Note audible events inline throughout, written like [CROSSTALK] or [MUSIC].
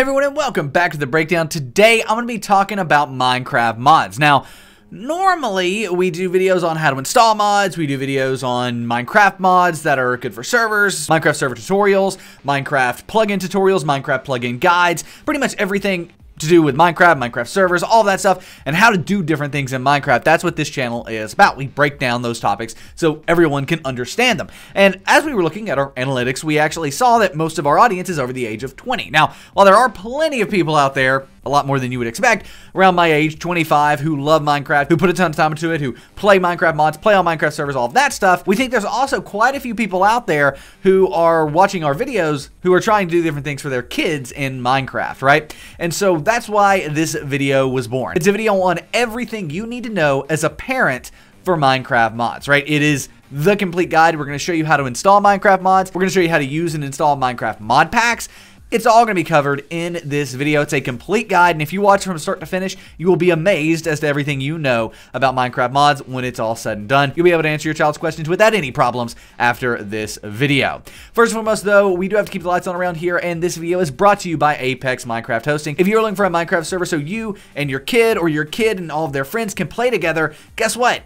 Hey everyone and welcome back to The Breakdown. Today I'm going to be talking about Minecraft mods. Now, normally we do videos on how to install mods, we do videos on Minecraft mods that are good for servers, Minecraft server tutorials, Minecraft plugin tutorials, Minecraft plugin guides, pretty much everything to do with Minecraft, Minecraft servers, all that stuff, and how to do different things in Minecraft. That's what this channel is about. We break down those topics so everyone can understand them. And as we were looking at our analytics, we actually saw that most of our audience is over the age of 20. Now, while there are plenty of people out there a lot more than you would expect around my age, 25, who love Minecraft, who put a ton of time into it, who play Minecraft mods, play on Minecraft servers, all of that stuff. We think there's also quite a few people out there who are watching our videos who are trying to do different things for their kids in Minecraft, right? And so that's why this video was born. It's a video on everything you need to know as a parent for Minecraft mods, right? It is the complete guide. We're going to show you how to install Minecraft mods. We're going to show you how to use and install Minecraft mod packs. It's all going to be covered in this video. It's a complete guide, and if you watch from start to finish, you will be amazed as to everything you know about Minecraft mods when it's all said and done. You'll be able to answer your child's questions without any problems after this video. First and foremost, though, we do have to keep the lights on around here, and this video is brought to you by Apex Minecraft Hosting. If you're looking for a Minecraft server so you and your kid or your kid and all of their friends can play together, guess what?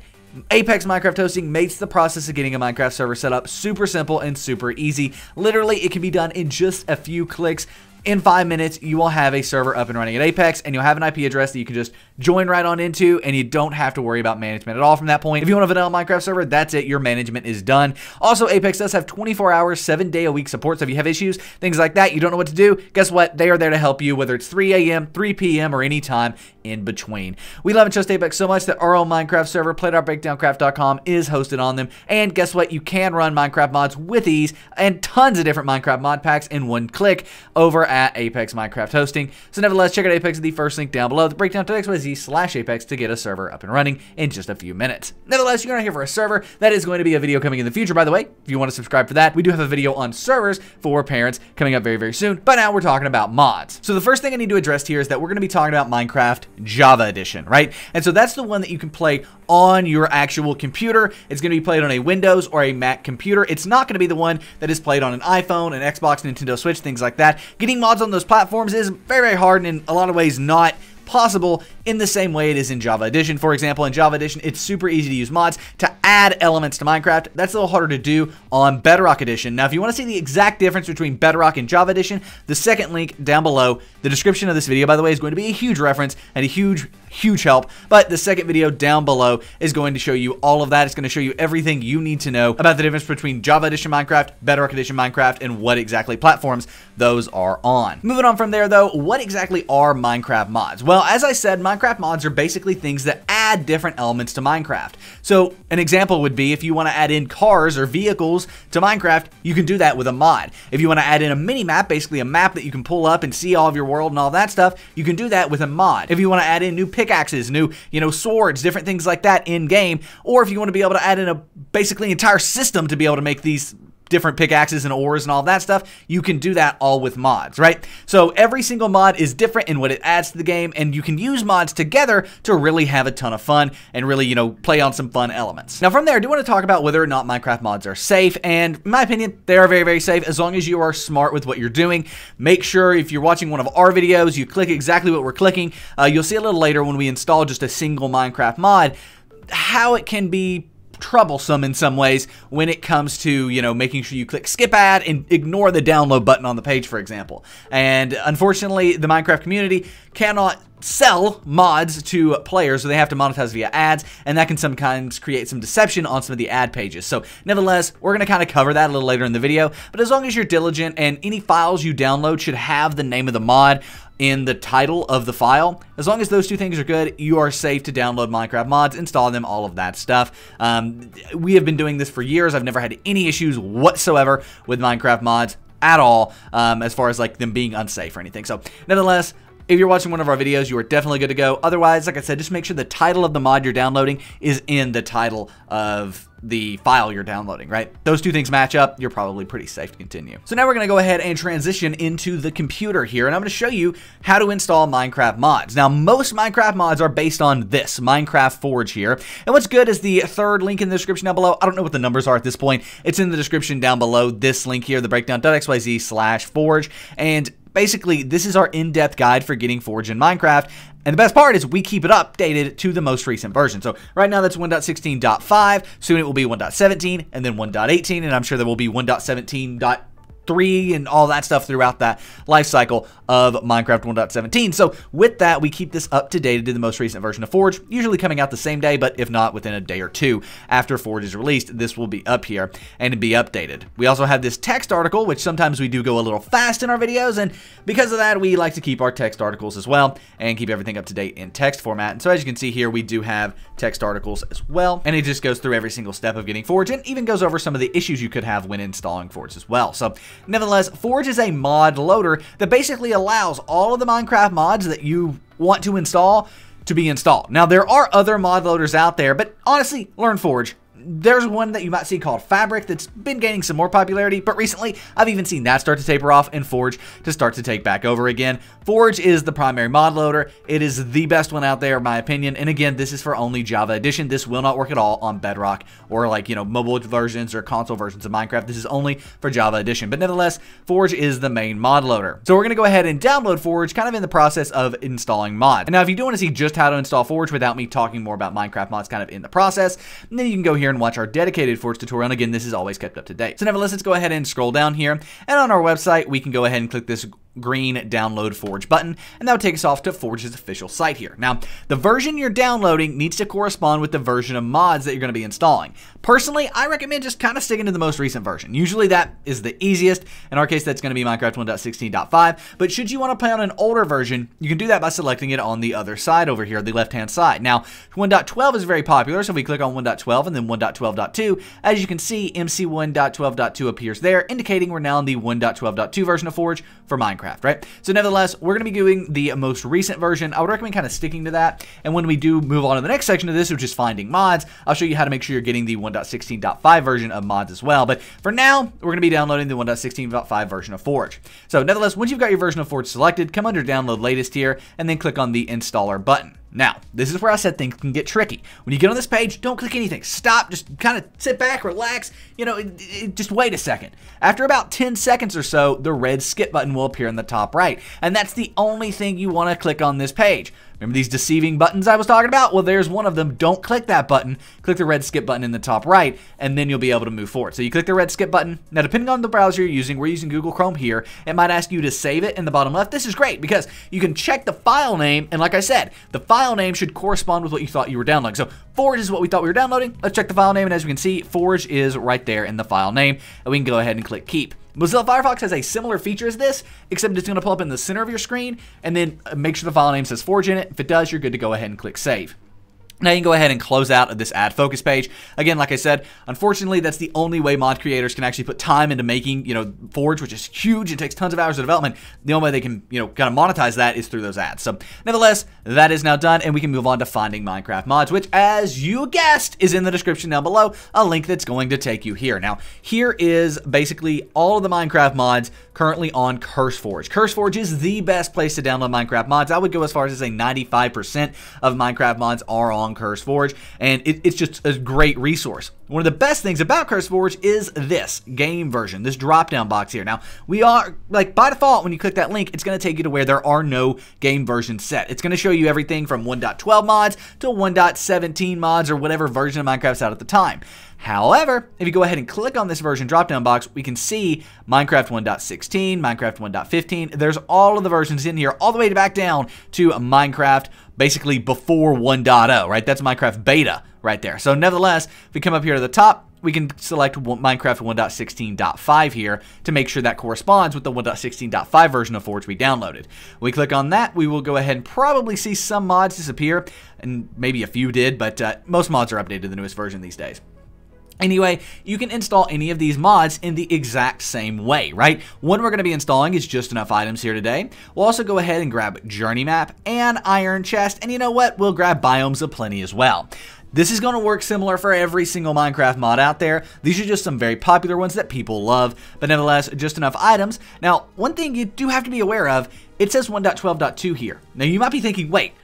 Apex Minecraft Hosting makes the process of getting a Minecraft server set up super simple and super easy. Literally, it can be done in just a few clicks in five minutes, you will have a server up and running at Apex, and you'll have an IP address that you can just join right on into, and you don't have to worry about management at all from that point. If you want a vanilla Minecraft server, that's it. Your management is done. Also, Apex does have 24 hours, seven day a week support. So if you have issues, things like that, you don't know what to do, guess what? They are there to help you, whether it's 3 a.m., 3 p.m., or any time in between. We love and trust Apex so much that our own Minecraft server, PlayDarkBreakdownCraft.com, is hosted on them. And guess what? You can run Minecraft mods with ease and tons of different Minecraft mod packs in one click over at at Apex Minecraft Hosting. So nevertheless, check out Apex the first link down below, the breakdown to XYZ slash Apex to get a server up and running in just a few minutes. Nevertheless, you're not here for a server. That is going to be a video coming in the future, by the way. If you want to subscribe for that, we do have a video on servers for parents coming up very, very soon. But now we're talking about mods. So the first thing I need to address here is that we're going to be talking about Minecraft Java Edition, right? And so that's the one that you can play on your actual computer. It's going to be played on a Windows or a Mac computer. It's not going to be the one that is played on an iPhone, an Xbox, Nintendo Switch, things like that. Getting mods on those platforms is very, very hard and in a lot of ways not possible in the same way it is in Java Edition. For example, in Java Edition, it's super easy to use mods to add elements to Minecraft. That's a little harder to do on Bedrock Edition. Now, if you want to see the exact difference between Bedrock and Java Edition, the second link down below, the description of this video, by the way, is going to be a huge reference and a huge huge help. But the second video down below is going to show you all of that. It's going to show you everything you need to know about the difference between Java Edition Minecraft, Bedrock Edition Minecraft, and what exactly platforms those are on. Moving on from there though, what exactly are Minecraft mods? Well, well, as I said, Minecraft mods are basically things that add different elements to Minecraft. So an example would be if you want to add in cars or vehicles to Minecraft, you can do that with a mod. If you want to add in a mini map, basically a map that you can pull up and see all of your world and all that stuff, you can do that with a mod. If you want to add in new pickaxes, new, you know, swords, different things like that in game, or if you want to be able to add in a basically entire system to be able to make these different pickaxes and ores and all that stuff, you can do that all with mods, right? So every single mod is different in what it adds to the game, and you can use mods together to really have a ton of fun and really, you know, play on some fun elements. Now from there, I do want to talk about whether or not Minecraft mods are safe, and in my opinion, they are very, very safe as long as you are smart with what you're doing. Make sure if you're watching one of our videos, you click exactly what we're clicking. Uh, you'll see a little later when we install just a single Minecraft mod, how it can be troublesome in some ways when it comes to, you know, making sure you click skip ad and ignore the download button on the page, for example. And unfortunately, the Minecraft community cannot sell mods to players, so they have to monetize via ads, and that can sometimes create some deception on some of the ad pages. So nevertheless, we're going to kind of cover that a little later in the video, but as long as you're diligent and any files you download should have the name of the mod, in the title of the file. As long as those two things are good, you are safe to download Minecraft mods, install them, all of that stuff. Um, we have been doing this for years. I've never had any issues whatsoever with Minecraft mods at all um, as far as like them being unsafe or anything. So nonetheless, if you're watching one of our videos, you are definitely good to go. Otherwise, like I said, just make sure the title of the mod you're downloading is in the title of the file you're downloading, right? Those two things match up, you're probably pretty safe to continue. So now we're gonna go ahead and transition into the computer here, and I'm gonna show you how to install Minecraft mods. Now, most Minecraft mods are based on this, Minecraft Forge here. And what's good is the third link in the description down below. I don't know what the numbers are at this point. It's in the description down below, this link here, the breakdown.xyz slash forge. And Basically, this is our in-depth guide for getting Forge in Minecraft. And the best part is we keep it updated to the most recent version. So right now that's 1.16.5. Soon it will be 1.17 and then 1.18. And I'm sure there will be 1.17. 3 and all that stuff throughout that life cycle of Minecraft 1.17. So with that, we keep this up to date to the most recent version of Forge, usually coming out the same day, but if not within a day or two after Forge is released, this will be up here and be updated. We also have this text article, which sometimes we do go a little fast in our videos, and because of that, we like to keep our text articles as well and keep everything up to date in text format. And so as you can see here, we do have text articles as well, and it just goes through every single step of getting Forge and even goes over some of the issues you could have when installing Forge as well. So Nevertheless, Forge is a mod loader that basically allows all of the Minecraft mods that you want to install to be installed. Now, there are other mod loaders out there, but honestly, learn Forge there's one that you might see called Fabric that's been gaining some more popularity, but recently I've even seen that start to taper off and Forge to start to take back over again. Forge is the primary mod loader. It is the best one out there, in my opinion. And again, this is for only Java Edition. This will not work at all on Bedrock or like, you know, mobile versions or console versions of Minecraft. This is only for Java Edition. But nevertheless, Forge is the main mod loader. So we're going to go ahead and download Forge kind of in the process of installing mods. And now if you do want to see just how to install Forge without me talking more about Minecraft mods kind of in the process, then you can go here and watch our dedicated Forge tutorial. And again, this is always kept up to date. So nevertheless, let's go ahead and scroll down here. And on our website, we can go ahead and click this green download Forge button, and that would take us off to Forge's official site here. Now, the version you're downloading needs to correspond with the version of mods that you're going to be installing. Personally, I recommend just kind of sticking to the most recent version. Usually that is the easiest. In our case, that's going to be Minecraft 1.16.5, but should you want to play on an older version, you can do that by selecting it on the other side over here, the left-hand side. Now, 1.12 is very popular, so if we click on 1.12 and then 1.12.2, as you can see, MC1.12.2 appears there, indicating we're now in the 1.12.2 version of Forge for Minecraft. Minecraft, right? So nevertheless, we're going to be doing the most recent version. I would recommend kind of sticking to that. And when we do move on to the next section of this, which is finding mods, I'll show you how to make sure you're getting the 1.16.5 version of mods as well. But for now, we're going to be downloading the 1.16.5 version of Forge. So nevertheless, once you've got your version of Forge selected, come under download latest here and then click on the installer button. Now, this is where I said things can get tricky. When you get on this page, don't click anything. Stop, just kind of sit back, relax, you know, it, it, just wait a second. After about 10 seconds or so, the red skip button will appear in the top right. And that's the only thing you want to click on this page. Remember these deceiving buttons I was talking about? Well, there's one of them. Don't click that button. Click the red skip button in the top right, and then you'll be able to move forward. So you click the red skip button. Now, depending on the browser you're using, we're using Google Chrome here. It might ask you to save it in the bottom left. This is great because you can check the file name, and like I said, the file name should correspond with what you thought you were downloading. So Forge is what we thought we were downloading. Let's check the file name, and as we can see, Forge is right there in the file name, and we can go ahead and click Keep. Mozilla Firefox has a similar feature as this, except it's going to pull up in the center of your screen and then make sure the file name says Forge in it. If it does, you're good to go ahead and click Save. Now you can go ahead and close out this ad focus page. Again, like I said, unfortunately, that's the only way mod creators can actually put time into making, you know, Forge, which is huge and takes tons of hours of development. The only way they can, you know, kind of monetize that is through those ads. So nevertheless, that is now done and we can move on to finding Minecraft mods, which as you guessed is in the description down below, a link that's going to take you here. Now, here is basically all of the Minecraft mods currently on CurseForge. CurseForge is the best place to download Minecraft mods. I would go as far as to say 95% of Minecraft mods are on Curse Forge, and it, it's just a great resource. One of the best things about Curse Forge is this game version, this drop down box here. Now, we are, like, by default, when you click that link, it's going to take you to where there are no game versions set. It's going to show you everything from 1.12 mods to 1.17 mods or whatever version of Minecraft's out at the time. However, if you go ahead and click on this version drop-down box, we can see Minecraft 1.16, Minecraft 1.15. There's all of the versions in here, all the way back down to Minecraft basically before 1.0, right? That's Minecraft beta right there. So nevertheless, if we come up here to the top, we can select Minecraft 1.16.5 here to make sure that corresponds with the 1.16.5 version of Forge we downloaded. When we click on that, we will go ahead and probably see some mods disappear, and maybe a few did, but uh, most mods are updated to the newest version these days. Anyway, you can install any of these mods in the exact same way, right? One we're going to be installing is just enough items here today. We'll also go ahead and grab Journey Map and Iron Chest, and you know what? We'll grab Biomes of Plenty as well. This is going to work similar for every single Minecraft mod out there. These are just some very popular ones that people love, but nonetheless, just enough items. Now, one thing you do have to be aware of, it says 1.12.2 here. Now, you might be thinking, wait,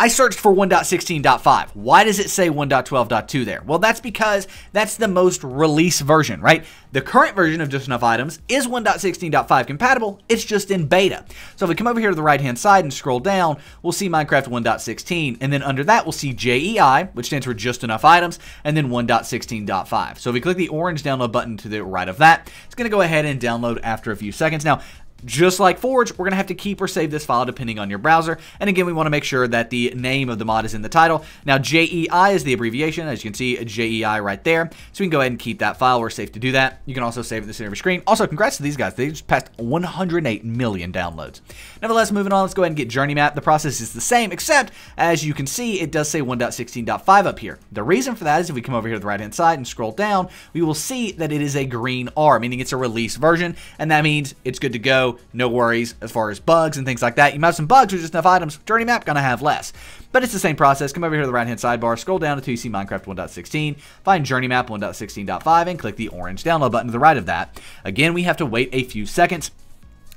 I searched for 1.16.5. Why does it say 1.12.2 there? Well, that's because that's the most release version, right? The current version of Just Enough Items is 1.16.5 compatible. It's just in beta. So if we come over here to the right-hand side and scroll down, we'll see Minecraft 1.16, and then under that, we'll see JEI, which stands for Just Enough Items, and then 1.16.5. So if we click the orange download button to the right of that, it's going to go ahead and download after a few seconds. Now, just like Forge, we're going to have to keep or save this file depending on your browser. And again, we want to make sure that the name of the mod is in the title. Now, JEI is the abbreviation. As you can see, JEI right there. So we can go ahead and keep that file. We're safe to do that. You can also save it in the center of your screen. Also, congrats to these guys. They just passed 108 million downloads. Nevertheless, moving on, let's go ahead and get Journey Map. The process is the same, except as you can see, it does say 1.16.5 up here. The reason for that is if we come over here to the right-hand side and scroll down, we will see that it is a green R, meaning it's a release version. And that means it's good to go no worries as far as bugs and things like that. You might have some bugs or just enough items. Journey map, gonna have less. But it's the same process. Come over here to the right-hand sidebar, scroll down until you see Minecraft 1.16, find Journey Map 1.16.5, and click the orange download button to the right of that. Again, we have to wait a few seconds.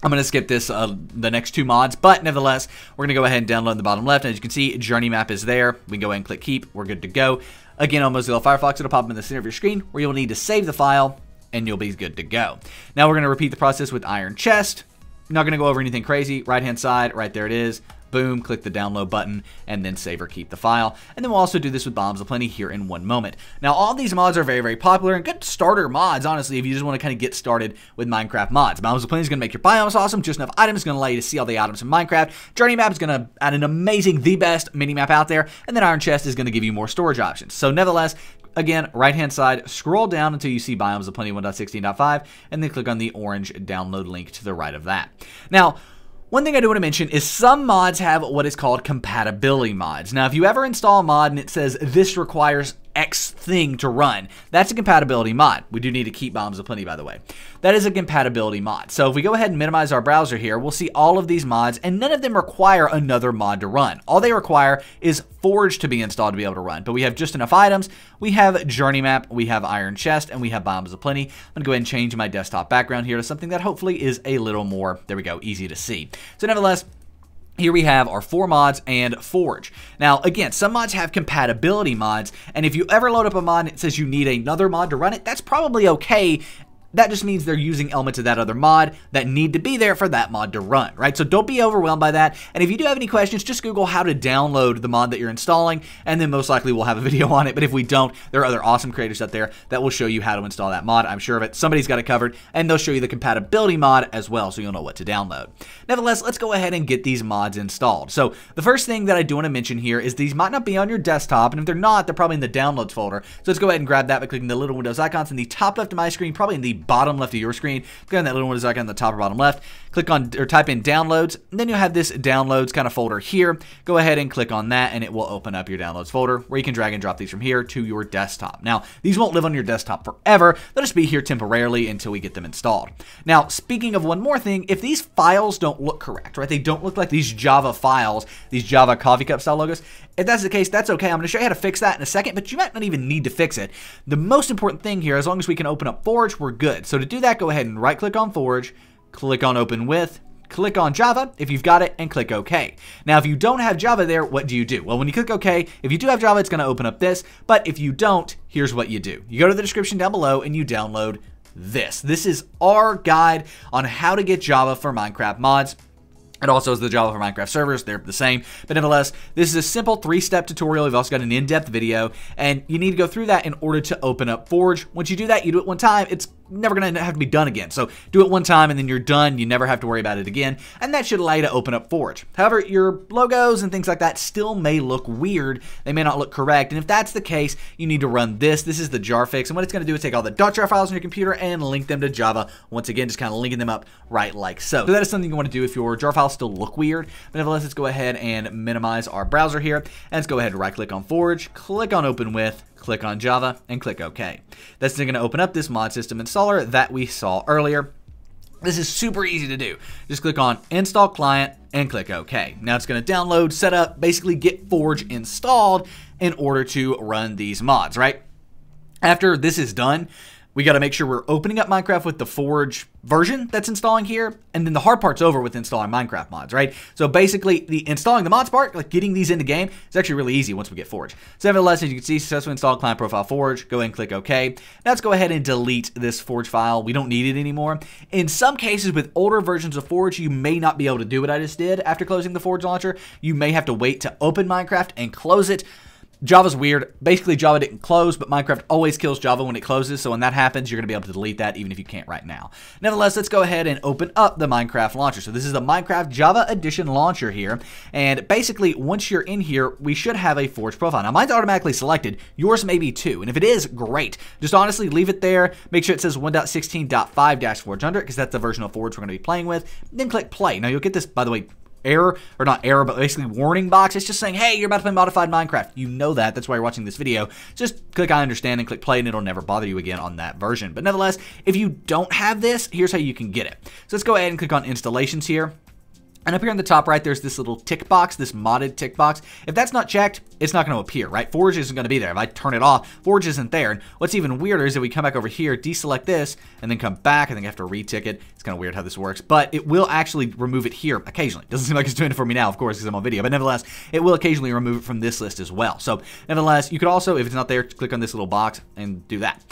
I'm going to skip this, uh, the next two mods, but nevertheless, we're going to go ahead and download in the bottom left. And as you can see, Journey Map is there. We can go ahead and click Keep. We're good to go. Again, on Mozilla Firefox, it'll pop up in the center of your screen where you'll need to save the file and you'll be good to go. Now we're going to repeat the process with iron chest. not going to go over anything crazy. Right hand side, right there it is. Boom, click the download button, and then save or keep the file. And then we'll also do this with Bombs Aplenty here in one moment. Now, all these mods are very, very popular and good starter mods, honestly, if you just want to kind of get started with Minecraft mods. Bombs Aplenty is going to make your biomes awesome. Just enough items is going to allow you to see all the items in Minecraft. Journey Map is going to add an amazing, the best mini map out there. And then Iron Chest is going to give you more storage options. So, nevertheless, Again, right hand side, scroll down until you see biomes of Plenty 1.16.5 and then click on the orange download link to the right of that. Now, one thing I do want to mention is some mods have what is called compatibility mods. Now, if you ever install a mod and it says this requires X thing to run. That's a compatibility mod. We do need to keep bombs aplenty, by the way. That is a compatibility mod. So if we go ahead and minimize our browser here, we'll see all of these mods, and none of them require another mod to run. All they require is Forge to be installed to be able to run. But we have just enough items. We have Journey Map, we have Iron Chest, and we have Bombs Aplenty. I'm going to go ahead and change my desktop background here to something that hopefully is a little more, there we go, easy to see. So nevertheless, here we have our four mods and forge. Now, again, some mods have compatibility mods, and if you ever load up a mod and it says you need another mod to run it, that's probably okay that just means they're using elements of that other mod that need to be there for that mod to run, right? So don't be overwhelmed by that. And if you do have any questions, just Google how to download the mod that you're installing, and then most likely we'll have a [LAUGHS] video on it. But if we don't, there are other awesome creators out there that will show you how to install that mod. I'm sure of it. Somebody's got it covered, and they'll show you the compatibility mod as well, so you'll know what to download. Nevertheless, let's go ahead and get these mods installed. So the first thing that I do want to mention here is these might not be on your desktop, and if they're not, they're probably in the downloads folder. So let's go ahead and grab that by clicking the little Windows icons in the top left of my screen, probably in the bottom left of your screen. Click on that little one is like on the top or bottom left. Click on or type in downloads. then you'll have this downloads kind of folder here. Go ahead and click on that and it will open up your downloads folder where you can drag and drop these from here to your desktop. Now, these won't live on your desktop forever. They'll just be here temporarily until we get them installed. Now, speaking of one more thing, if these files don't look correct, right? They don't look like these Java files, these Java coffee cup style logos. If that's the case, that's okay. I'm going to show you how to fix that in a second, but you might not even need to fix it. The most important thing here, as long as we can open up Forge, we're good good. So to do that, go ahead and right click on Forge, click on Open With, click on Java if you've got it, and click OK. Now, if you don't have Java there, what do you do? Well, when you click OK, if you do have Java, it's going to open up this, but if you don't, here's what you do. You go to the description down below and you download this. This is our guide on how to get Java for Minecraft mods. It also is the Java for Minecraft servers. They're the same. But nonetheless, this is a simple three-step tutorial. We've also got an in-depth video, and you need to go through that in order to open up Forge. Once you do that, you do it one time. It's never going to have to be done again. So do it one time and then you're done. You never have to worry about it again. And that should allow you to open up Forge. However, your logos and things like that still may look weird. They may not look correct. And if that's the case, you need to run this. This is the jar fix. And what it's going to do is take all the .jar files on your computer and link them to Java. Once again, just kind of linking them up right like so. So that is something you want to do if your jar files still look weird. But nevertheless, let's go ahead and minimize our browser here. And let's go ahead and right click on Forge, click on open with, click on Java, and click OK. That's going to open up this mod system installer that we saw earlier. This is super easy to do. Just click on Install Client and click OK. Now it's going to download, set up, basically get Forge installed in order to run these mods, right? After this is done, we got to make sure we're opening up Minecraft with the Forge version that's installing here, and then the hard part's over with installing Minecraft mods, right? So basically, the installing the mods part, like getting these into game, is actually really easy once we get Forge. So nevertheless, as you can see, successfully installed client profile Forge. Go ahead and click OK. Now let's go ahead and delete this Forge file. We don't need it anymore. In some cases, with older versions of Forge, you may not be able to do what I just did after closing the Forge launcher. You may have to wait to open Minecraft and close it. Java's weird. Basically, Java didn't close, but Minecraft always kills Java when it closes, so when that happens, you're going to be able to delete that even if you can't right now. Nevertheless, let's go ahead and open up the Minecraft launcher. So this is the Minecraft Java Edition launcher here, and basically, once you're in here, we should have a Forge profile. Now, mine's automatically selected. Yours may be too, and if it is, great. Just honestly, leave it there. Make sure it says 1.16.5-Forge under it, because that's the version of Forge we're going to be playing with. Then click play. Now, you'll get this, by the way, error, or not error, but basically warning box. It's just saying, hey, you're about to play modified Minecraft. You know that. That's why you're watching this video. Just click I understand and click play, and it'll never bother you again on that version. But nevertheless, if you don't have this, here's how you can get it. So let's go ahead and click on installations here. And up here on the top right, there's this little tick box, this modded tick box. If that's not checked, it's not going to appear, right? Forge isn't going to be there. If I turn it off, Forge isn't there. And what's even weirder is that we come back over here, deselect this, and then come back, and then have to retick it. It's kind of weird how this works, but it will actually remove it here occasionally. Doesn't seem like it's doing it for me now, of course, because I'm on video, but nevertheless, it will occasionally remove it from this list as well. So nevertheless, you could also, if it's not there, click on this little box and do that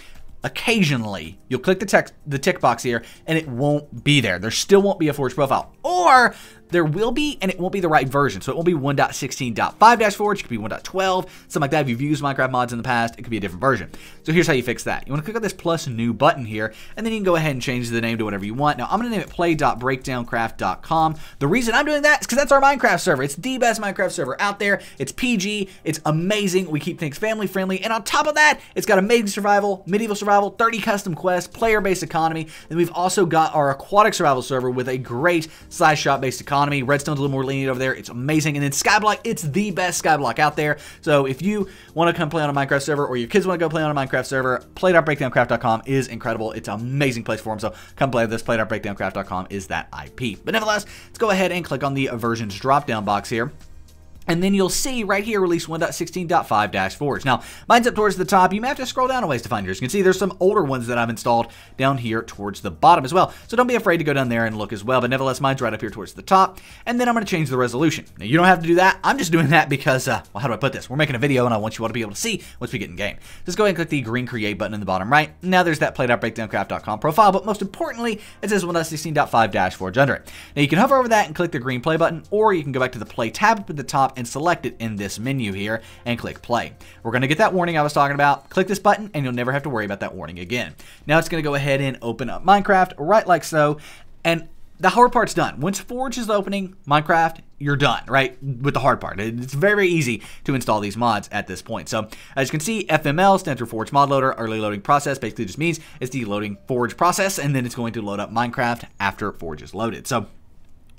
occasionally you'll click the, text, the tick box here and it won't be there. There still won't be a Forge profile. Or there will be, and it won't be the right version. So it won't be 1.16.5-4. It could be 1.12, something like that. If you've used Minecraft mods in the past, it could be a different version. So here's how you fix that. You want to click on this plus new button here, and then you can go ahead and change the name to whatever you want. Now, I'm going to name it play.breakdowncraft.com. The reason I'm doing that is because that's our Minecraft server. It's the best Minecraft server out there. It's PG. It's amazing. We keep things family-friendly. And on top of that, it's got amazing survival, medieval survival, 30 custom quests, player-based economy. and we've also got our aquatic survival server with a great slash shop-based economy economy. Redstone's a little more lenient over there. It's amazing. And then Skyblock, it's the best Skyblock out there. So if you want to come play on a Minecraft server or your kids want to go play on a Minecraft server, play.breakdowncraft.com is incredible. It's an amazing place for them. So come play this. Play.breakdowncraft.com is that IP. But nevertheless, let's go ahead and click on the versions drop down box here. And then you'll see right here, release 1.16.5-4s. Now, mine's up towards the top. You may have to scroll down a ways to find yours. You can see there's some older ones that I've installed down here towards the bottom as well. So don't be afraid to go down there and look as well. But nevertheless, mine's right up here towards the top. And then I'm going to change the resolution. Now, you don't have to do that. I'm just doing that because, uh, well, how do I put this? We're making a video and I want you all to be able to see once we get in game. Just go ahead and click the green create button in the bottom right. Now there's that play.breakdowncraft.com profile. But most importantly, it says 1.16.5-4 under it. Now you can hover over that and click the green play button, or you can go back to the play tab up at the top and select it in this menu here and click play. We're going to get that warning I was talking about. Click this button and you'll never have to worry about that warning again. Now it's going to go ahead and open up Minecraft right like so. And the hard part's done. Once Forge is opening Minecraft, you're done, right? With the hard part. It's very easy to install these mods at this point. So as you can see, FML stands for Forge Mod Loader. Early loading process basically just means it's the loading Forge process, and then it's going to load up Minecraft after Forge is loaded. So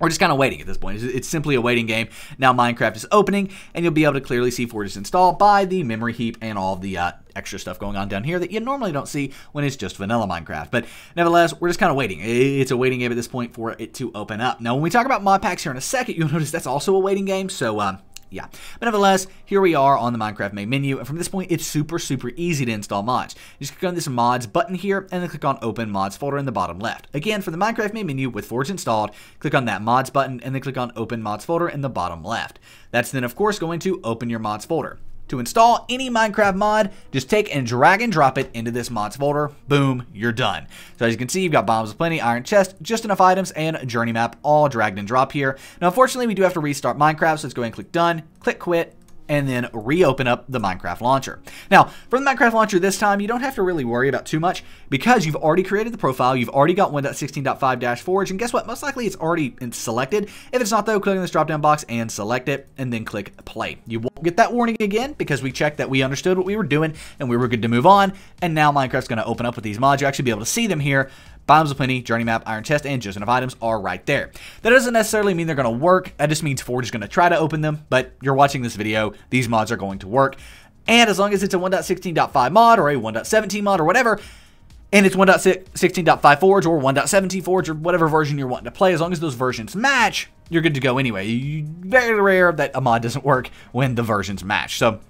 we're just kind of waiting at this point. It's simply a waiting game. Now Minecraft is opening, and you'll be able to clearly see Forge is installed by the memory heap and all the uh, extra stuff going on down here that you normally don't see when it's just vanilla Minecraft. But nevertheless, we're just kind of waiting. It's a waiting game at this point for it to open up. Now, when we talk about mod packs here in a second, you'll notice that's also a waiting game. So, um, yeah. But nevertheless, here we are on the Minecraft main menu, and from this point, it's super, super easy to install mods. You just click on this mods button here, and then click on open mods folder in the bottom left. Again, for the Minecraft main menu with Forge installed, click on that mods button, and then click on open mods folder in the bottom left. That's then, of course, going to open your mods folder. To install any Minecraft mod, just take and drag and drop it into this mods folder. Boom, you're done. So as you can see, you've got Bombs of Plenty, Iron Chest, Just Enough Items, and Journey Map all dragged and dropped here. Now, unfortunately, we do have to restart Minecraft, so let's go and click Done, click Quit, and then reopen up the Minecraft launcher. Now, from the Minecraft launcher this time, you don't have to really worry about too much because you've already created the profile, you've already got 1.16.5-forge, and guess what? Most likely it's already selected. If it's not though, click on this drop-down box and select it, and then click play. You won't get that warning again because we checked that we understood what we were doing and we were good to move on, and now Minecraft's going to open up with these mods. You'll actually be able to see them here, Bombs of Plenty, Journey Map, Iron Chest, and Joseph of Items are right there. That doesn't necessarily mean they're going to work. That just means Forge is going to try to open them, but you're watching this video. These mods are going to work. And as long as it's a 1.16.5 mod or a 1.17 mod or whatever, and it's 1.16.5 Forge or 1.17 Forge or whatever version you're wanting to play, as long as those versions match, you're good to go anyway. You, very rare that a mod doesn't work when the versions match. So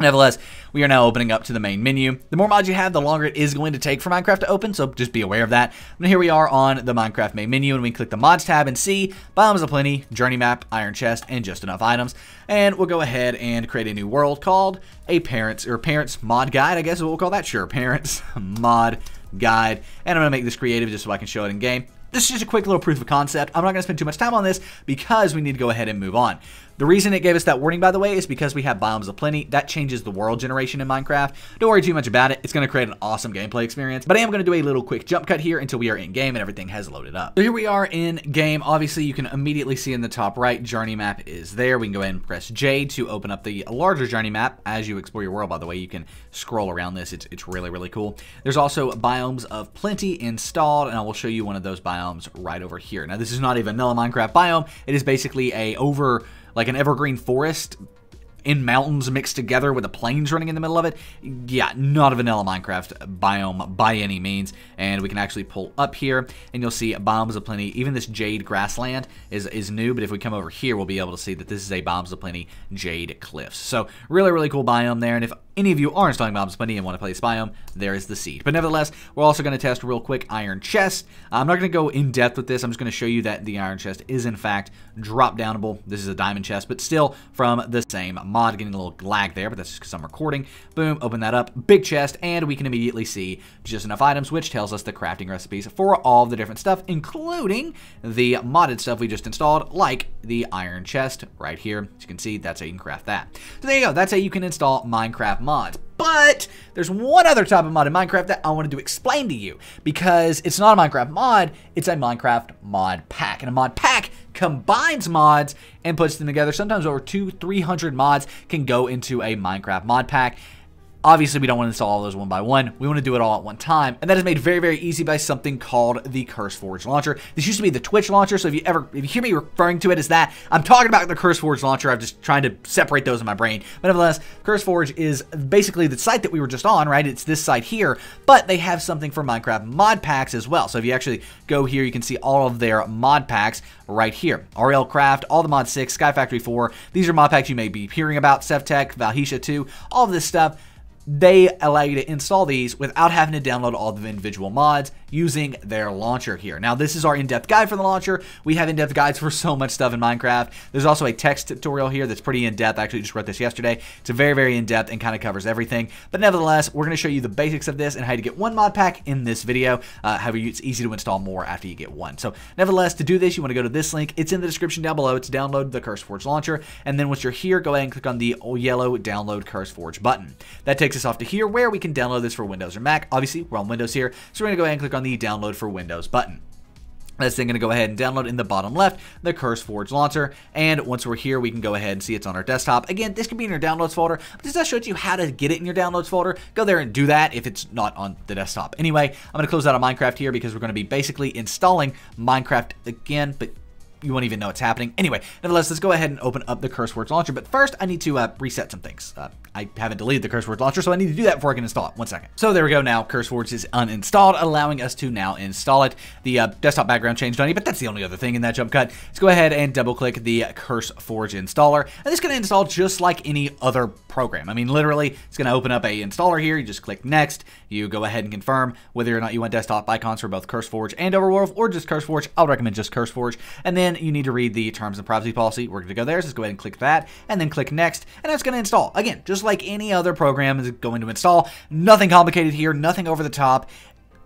Nevertheless, we are now opening up to the main menu. The more mods you have, the longer it is going to take for Minecraft to open, so just be aware of that. And here we are on the Minecraft main menu, and we click the mods tab and see Biomes Aplenty, Journey Map, Iron Chest, and Just Enough Items. And we'll go ahead and create a new world called a Parents, or Parents Mod Guide, I guess is what we'll call that. Sure, Parents [LAUGHS] Mod Guide. And I'm going to make this creative just so I can show it in game. This is just a quick little proof of concept. I'm not going to spend too much time on this because we need to go ahead and move on. The reason it gave us that warning, by the way, is because we have Biomes of Plenty. That changes the world generation in Minecraft. Don't worry too much about it. It's going to create an awesome gameplay experience, but I am going to do a little quick jump cut here until we are in game and everything has loaded up. So here we are in game. Obviously, you can immediately see in the top right, journey map is there. We can go ahead and press J to open up the larger journey map. As you explore your world, by the way, you can scroll around this. It's, it's really, really cool. There's also Biomes of Plenty installed, and I will show you one of those biomes right over here. Now, this is not a vanilla Minecraft biome. It is basically a over like an evergreen forest in mountains mixed together with the plains running in the middle of it. Yeah, not a vanilla Minecraft biome by any means. And we can actually pull up here and you'll see bombs of plenty. Even this jade grassland is, is new, but if we come over here, we'll be able to see that this is a bombs of plenty jade cliffs. So really, really cool biome there. And if any of you are installing Bob's Bunny and want to play Spyom, there is the seed. But nevertheless, we're also going to test real quick Iron Chest. I'm not going to go in depth with this. I'm just going to show you that the Iron Chest is in fact drop downable. This is a Diamond Chest, but still from the same mod. Getting a little lag there, but that's just because I'm recording. Boom, open that up. Big chest, and we can immediately see just enough items, which tells us the crafting recipes for all the different stuff, including the modded stuff we just installed, like the Iron Chest right here. As you can see, that's how you can craft that. So there you go. That's how you can install Minecraft Mod, mods. But there's one other type of mod in Minecraft that I wanted to explain to you because it's not a Minecraft mod, it's a Minecraft mod pack. And a mod pack combines mods and puts them together. Sometimes over two, 300 mods can go into a Minecraft mod pack. Obviously, we don't want to install all those one by one. We want to do it all at one time. And that is made very, very easy by something called the Curse Forge launcher. This used to be the Twitch launcher. So if you ever, if you hear me referring to it as that, I'm talking about the Curse Forge launcher. I'm just trying to separate those in my brain. But nevertheless, Forge is basically the site that we were just on, right? It's this site here, but they have something for Minecraft mod packs as well. So if you actually go here, you can see all of their mod packs right here. RL Craft, all the Mod 6, Sky Factory 4. These are mod packs you may be hearing about, Sevtech, Valhisha 2, all of this stuff they allow you to install these without having to download all the individual mods using their launcher here. Now, this is our in-depth guide for the launcher. We have in-depth guides for so much stuff in Minecraft. There's also a text tutorial here that's pretty in-depth. I actually just wrote this yesterday. It's a very, very in-depth and kind of covers everything. But nevertheless, we're going to show you the basics of this and how to get one mod pack in this video. Uh, it's easy to install more after you get one. So nevertheless, to do this, you want to go to this link. It's in the description down below. It's download the CurseForge launcher. And then once you're here, go ahead and click on the yellow download CurseForge button. That takes us us off to here where we can download this for Windows or Mac. Obviously, we're on Windows here, so we're going to go ahead and click on the Download for Windows button. That's then going to go ahead and download in the bottom left the Curse Forge launcher. And once we're here, we can go ahead and see it's on our desktop. Again, this could be in your downloads folder. But since I showed you how to get it in your downloads folder, go there and do that if it's not on the desktop. Anyway, I'm going to close out of Minecraft here because we're going to be basically installing Minecraft again, but you won't even know it's happening. Anyway, nevertheless, let's go ahead and open up the Curse Forge launcher. But first, I need to uh, reset some things. Uh, I haven't deleted the curse words launcher, so I need to do that before I can install it. One second. So there we go now. Curse words is uninstalled, allowing us to now install it. The uh, desktop background changed on you, but that's the only other thing in that jump cut. Let's go ahead and double click the Curse Forge installer. And this is going to install just like any other program. I mean, literally, it's going to open up a installer here. You just click next. You go ahead and confirm whether or not you want desktop icons for both Curse Forge and Overworld or just Curse Forge. I would recommend just Curse Forge. And then you need to read the terms and privacy policy. We're going to go there. So let's go ahead and click that and then click next. And that's going to install. Again, just just like any other program is going to install. Nothing complicated here, nothing over the top.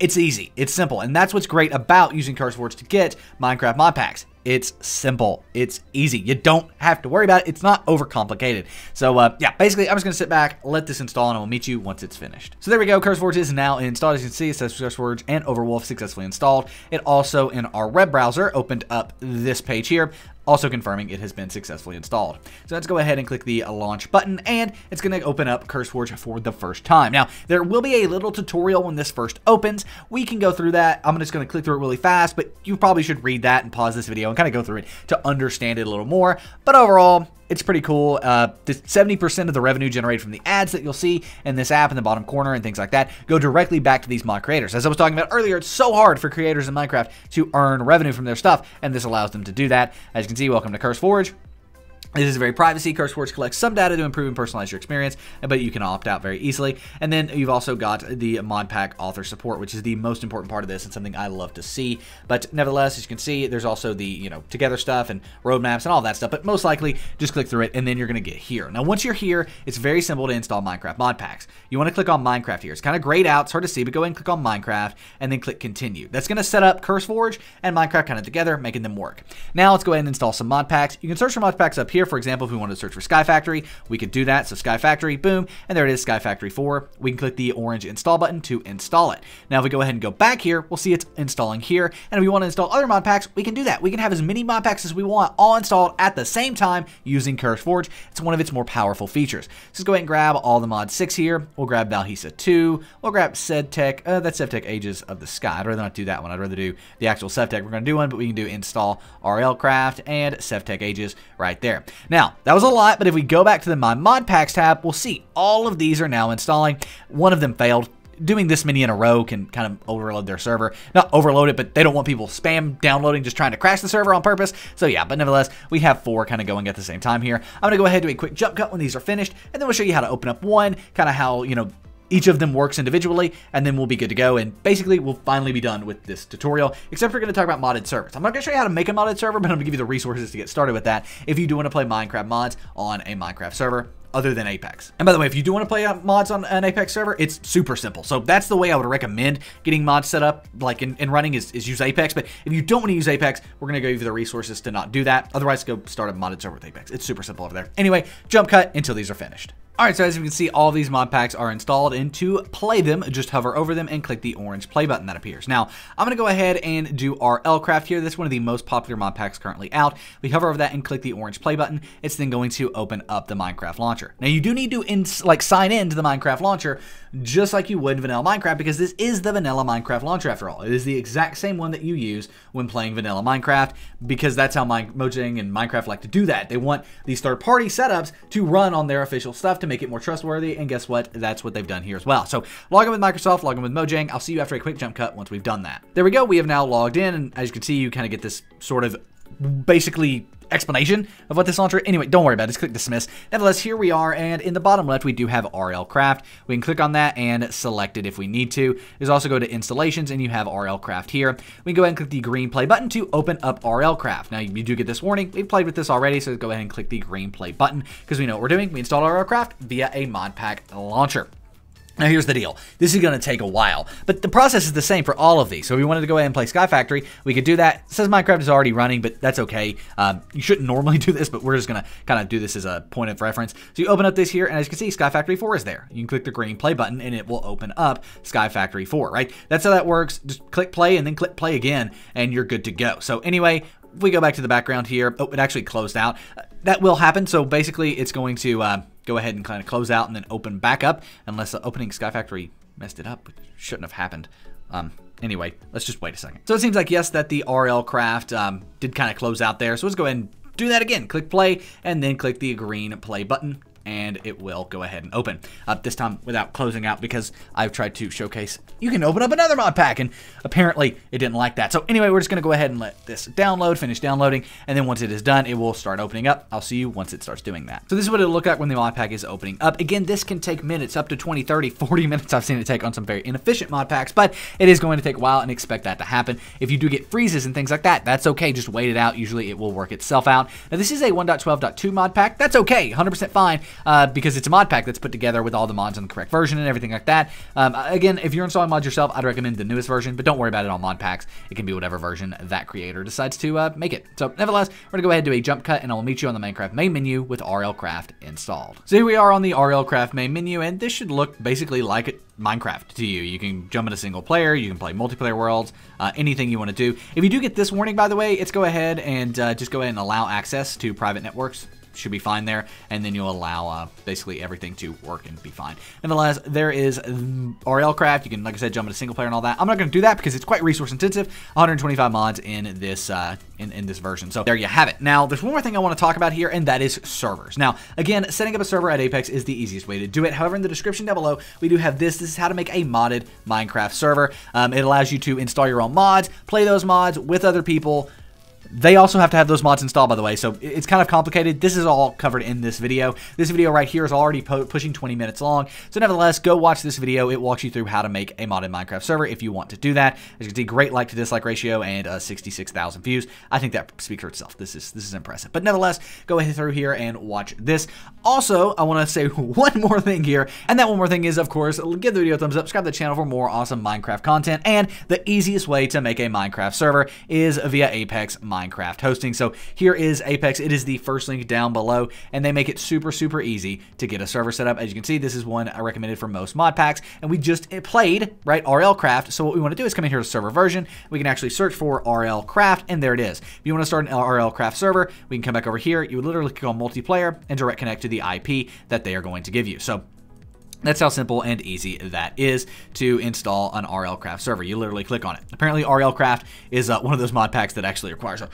It's easy, it's simple, and that's what's great about using CurseWords to get Minecraft mod packs. It's simple. It's easy. You don't have to worry about it. It's not overcomplicated. So, uh, yeah, basically, I'm just going to sit back, let this install, and I will meet you once it's finished. So there we go. CurseWords is now installed. As you can see, it says CurseWords and Overwolf successfully installed. It also, in our web browser, opened up this page here also confirming it has been successfully installed. So let's go ahead and click the launch button and it's going to open up CurseForge for the first time. Now there will be a little tutorial when this first opens. We can go through that. I'm just going to click through it really fast, but you probably should read that and pause this video and kind of go through it to understand it a little more. But overall, it's pretty cool. Uh, 70% of the revenue generated from the ads that you'll see in this app in the bottom corner and things like that go directly back to these mod creators. As I was talking about earlier, it's so hard for creators in Minecraft to earn revenue from their stuff, and this allows them to do that. As you can see, welcome to Curse Forge. This is very privacy. CurseWords collects some data to improve and personalize your experience, but you can opt out very easily. And then you've also got the mod pack author support, which is the most important part of this and something I love to see. But nevertheless, as you can see, there's also the, you know, together stuff and roadmaps and all that stuff, but most likely just click through it and then you're going to get here. Now, once you're here, it's very simple to install Minecraft mod packs. You want to click on Minecraft here. It's kind of grayed out. It's hard to see, but go ahead and click on Minecraft and then click continue. That's going to set up CurseForge and Minecraft kind of together, making them work. Now let's go ahead and install some mod packs. You can search for mod packs up here here, for example, if we wanted to search for Sky Factory, we could do that. So Sky Factory, boom, and there it is, Sky Factory 4. We can click the orange install button to install it. Now, if we go ahead and go back here, we'll see it's installing here. And if we want to install other mod packs, we can do that. We can have as many mod packs as we want all installed at the same time using CurseForge. It's one of its more powerful features. So let's go ahead and grab all the mod 6 here. We'll grab Valhisa 2. We'll grab SevTech. Uh, that's SevTech Ages of the Sky. I'd rather not do that one. I'd rather do the actual SevTech. We're going to do one, but we can do install RL Craft and SevTech Ages right there. Now, that was a lot, but if we go back to the My Mod Packs tab, we'll see all of these are now installing. One of them failed. Doing this many in a row can kind of overload their server. Not overload it, but they don't want people spam downloading, just trying to crash the server on purpose. So yeah, but nevertheless, we have four kind of going at the same time here. I'm going to go ahead and do a quick jump cut when these are finished, and then we'll show you how to open up one, kind of how, you know, each of them works individually, and then we'll be good to go, and basically we'll finally be done with this tutorial, except we're going to talk about modded servers. I'm not going to show you how to make a modded server, [LAUGHS] but I'm going to give you the resources to get started with that if you do want to play Minecraft mods on a Minecraft server other than Apex. And by the way, if you do want to play uh, mods on an Apex server, it's super simple. So that's the way I would recommend getting mods set up, like in, in running is, is use Apex. But if you don't want to use Apex, we're going to give you the resources to not do that. Otherwise, go start a modded server with Apex. It's super simple over there. Anyway, jump cut until these are finished. Alright, so as you can see, all these mod packs are installed, and to play them, just hover over them and click the orange play button that appears. Now, I'm going to go ahead and do our Lcraft here. This is one of the most popular mod packs currently out. We hover over that and click the orange play button. It's then going to open up the Minecraft launcher. Now, you do need to in, like sign in to the Minecraft launcher just like you would in vanilla Minecraft because this is the vanilla Minecraft launcher after all. It is the exact same one that you use when playing vanilla Minecraft because that's how my, Mojang and Minecraft like to do that. They want these third-party setups to run on their official stuff to make it more trustworthy. And guess what? That's what they've done here as well. So log in with Microsoft, log in with Mojang. I'll see you after a quick jump cut once we've done that. There we go. We have now logged in. And as you can see, you kind of get this sort of basically explanation of what this launcher, anyway, don't worry about it, just click dismiss. Nevertheless, here we are, and in the bottom left, we do have RL Craft. We can click on that and select it if we need to. There's also go to installations, and you have RL Craft here. We can go ahead and click the green play button to open up RL Craft. Now, you do get this warning. We've played with this already, so go ahead and click the green play button, because we know what we're doing. We installed RL Craft via a mod pack launcher. Now here's the deal. This is going to take a while, but the process is the same for all of these. So if we wanted to go ahead and play Sky Factory, we could do that. It says Minecraft is already running, but that's okay. Um, you shouldn't [LAUGHS] normally do this, but we're just going to kind of do this as a point of reference. So you open up this here, and as you can see, Sky Factory 4 is there. You can click the green play button, and it will open up Sky Factory 4, right? That's how that works. Just click play, and then click play again, and you're good to go. So anyway, if we go back to the background here, oh, it actually closed out. Uh, that will happen, so basically it's going to uh, go ahead and kind of close out and then open back up, unless the opening Sky Factory messed it up, which shouldn't have happened. Um, anyway, let's just wait a second. So it seems like, yes, that the RL craft um, did kind of close out there, so let's go ahead and do that again. Click play, and then click the green play button, and it will go ahead and open. Uh, this time without closing out because I've tried to showcase you can open up another mod pack and apparently it didn't like that. So anyway, we're just going to go ahead and let this download, finish downloading, and then once it is done, it will start opening up. I'll see you once it starts doing that. So this is what it'll look like when the mod pack is opening up. Again, this can take minutes, up to 20, 30, 40 minutes I've seen it take on some very inefficient mod packs, but it is going to take a while and expect that to happen. If you do get freezes and things like that, that's okay. Just wait it out. Usually it will work itself out. Now this is a 1.12.2 mod pack. That's okay. 100% fine uh, because it's a mod pack that's put together with all the mods in the correct version and everything like that. Um, uh, again, if you're installing mods yourself, I'd recommend the newest version, but don't worry about it on mod packs. It can be whatever version that creator decides to uh, make it. So nevertheless, we're gonna go ahead and do a jump cut and I'll meet you on the Minecraft main menu with RL Craft installed. So here we are on the RL Craft main menu and this should look basically like Minecraft to you. You can jump into single player, you can play multiplayer worlds, uh, anything you wanna do. If you do get this warning, by the way, it's go ahead and uh, just go ahead and allow access to private networks should be fine there. And then you'll allow uh, basically everything to work and be fine. Nonetheless, there is RL craft. You can, like I said, jump into single player and all that. I'm not going to do that because it's quite resource intensive. 125 mods in this uh, in, in this version. So there you have it. Now, there's one more thing I want to talk about here, and that is servers. Now, again, setting up a server at Apex is the easiest way to do it. However, in the description down below, we do have this. This is how to make a modded Minecraft server. Um, it allows you to install your own mods, play those mods with other people, they also have to have those mods installed, by the way, so it's kind of complicated. This is all covered in this video. This video right here is already pushing 20 minutes long, so nevertheless, go watch this video. It walks you through how to make a modded Minecraft server if you want to do that. As you can see, great like to dislike ratio and uh, 66,000 views. I think that speaks for itself. This is this is impressive. But nevertheless, go ahead through here and watch this. Also, I want to say [LAUGHS] one more thing here, and that one more thing is, of course, give the video a thumbs up, subscribe to the channel for more awesome Minecraft content, and the easiest way to make a Minecraft server is via Apex Minecraft Minecraft hosting. So here is Apex. It is the first link down below, and they make it super, super easy to get a server set up. As you can see, this is one I recommended for most mod packs, and we just played, right, RL Craft. So what we want to do is come in here to server version. We can actually search for RL Craft, and there it is. If you want to start an RL Craft server, we can come back over here. You would literally click on multiplayer and direct connect to the IP that they are going to give you. So that's how simple and easy that is to install an RLCraft server. You literally click on it. Apparently RLCraft is uh, one of those mod packs that actually requires a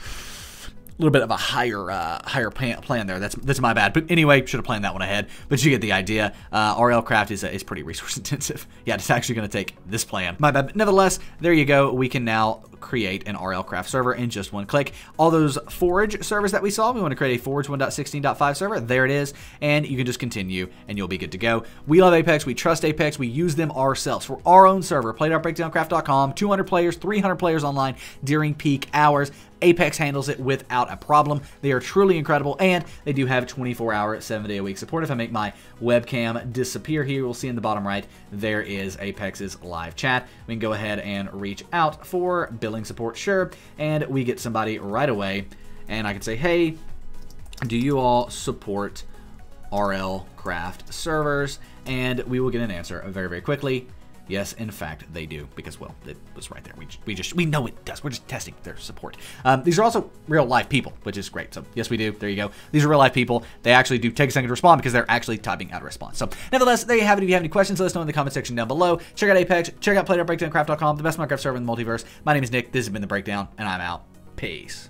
little bit of a higher uh, higher plan, there. That's that's my bad. But anyway, should have planned that one ahead. But you get the idea. Uh, RL Craft is uh, is pretty [LAUGHS] resource intensive. Yeah, it's actually going to take this plan. My bad. But nevertheless, there you go. We can now create an RLCraft server in just one click. All those Forge servers that we saw, we want to create a Forge 1.16.5 server. There it is. And you can just continue and you'll be good to go. We love Apex. We trust Apex. We use them ourselves for our own server, play.breakdowncraft.com, 200 players, 300 players online during peak hours. Apex handles it without a problem. They are truly incredible, and they do have 24-hour, 7-day-a-week support. If I make my webcam disappear here, you'll see in the bottom right, there is Apex's live chat. We can go ahead and reach out for billing support, sure. And we get somebody right away. And I can say, hey, do you all support RL Craft servers? And we will get an answer very, very quickly. Yes, in fact, they do, because, well, it was right there. We, we just, we know it does. We're just testing their support. Um, these are also real live people, which is great. So, yes, we do. There you go. These are real live people. They actually do take a second to respond because they're actually typing out a response. So, nevertheless, there you have it. If you have any questions, let us know in the comment section down below. Check out Apex. Check out PlayDarkBreakdownCraft.com, the best Minecraft server in the multiverse. My name is Nick. This has been The Breakdown, and I'm out. Peace.